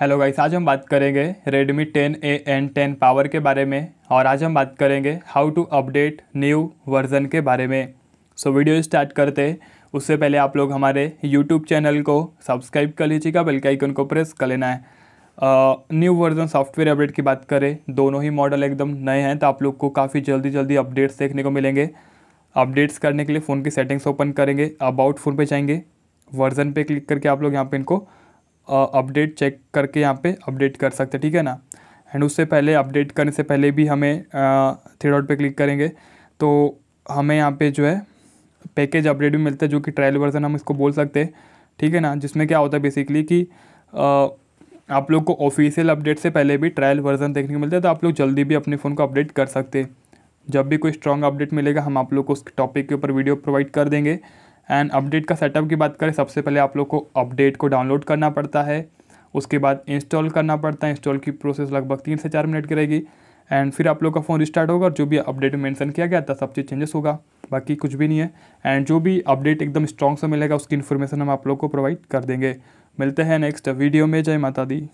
hello guys आज हम बात करेंगे Redmi 10A and ten power के बारे में और आज हम बात करेंगे how to update new version के बारे में सो so, वीडियो स्टार्ट करते उससे पहले आप लोग हमारे यूट्यूब चैनल को सब्सक्राइब कर लीजिएगा बेल के आइकन को प्रेस कर लेना है न्यू वर्ज़न सॉफ्टवेयर अपडेट की बात करें दोनों ही मॉडल एकदम नए हैं तो आप लोग को काफ़ी जल्दी जल्दी अपडेट्स देखने को मिलेंगे अपडेट्स करने के लिए फ़ोन की सेटिंग्स ओपन करेंगे अबाउट फ़ोन पर जाएंगे वर्ज़न पर क्लिक करके आप लोग यहाँ पर इनको अपडेट चेक करके यहाँ पे अपडेट कर सकते हैं ठीक है ना एंड उससे पहले अपडेट करने से पहले भी हमें थ्री डॉट पे क्लिक करेंगे तो हमें यहाँ पे जो है पैकेज अपडेट भी मिलता है जो कि ट्रायल वर्जन हम इसको बोल सकते हैं ठीक है ना जिसमें क्या होता है बेसिकली कि आ, आप लोग को ऑफिशियल अपडेट से पहले भी ट्रायल वर्जन देखने को मिलता है तो आप लोग जल्दी भी अपने फ़ोन को अपडेट कर सकते हैं जब भी कोई स्ट्रॉन्ग अपडेट मिलेगा हम आप लोग को उस टॉपिक के ऊपर वीडियो प्रोवाइड कर देंगे एंड अपडेट का सेटअप की बात करें सबसे पहले आप लोग को अपडेट को डाउनलोड करना पड़ता है उसके बाद इंस्टॉल करना पड़ता है इंस्टॉल की प्रोसेस लगभग तीन से चार मिनट की रहेगी एंड फिर आप लोग का फ़ोन रिस्टार्ट होगा और जो भी अपडेट मेंशन किया गया था सब चीज़ चेंजेस होगा बाकी कुछ भी नहीं है एंड जो भी अपडेट एकदम स्ट्रॉन्ग से मिलेगा उसकी इन्फॉर्मेशन हम आप लोग को प्रोवाइड कर देंगे मिलते हैं नेक्स्ट वीडियो में जय माता दी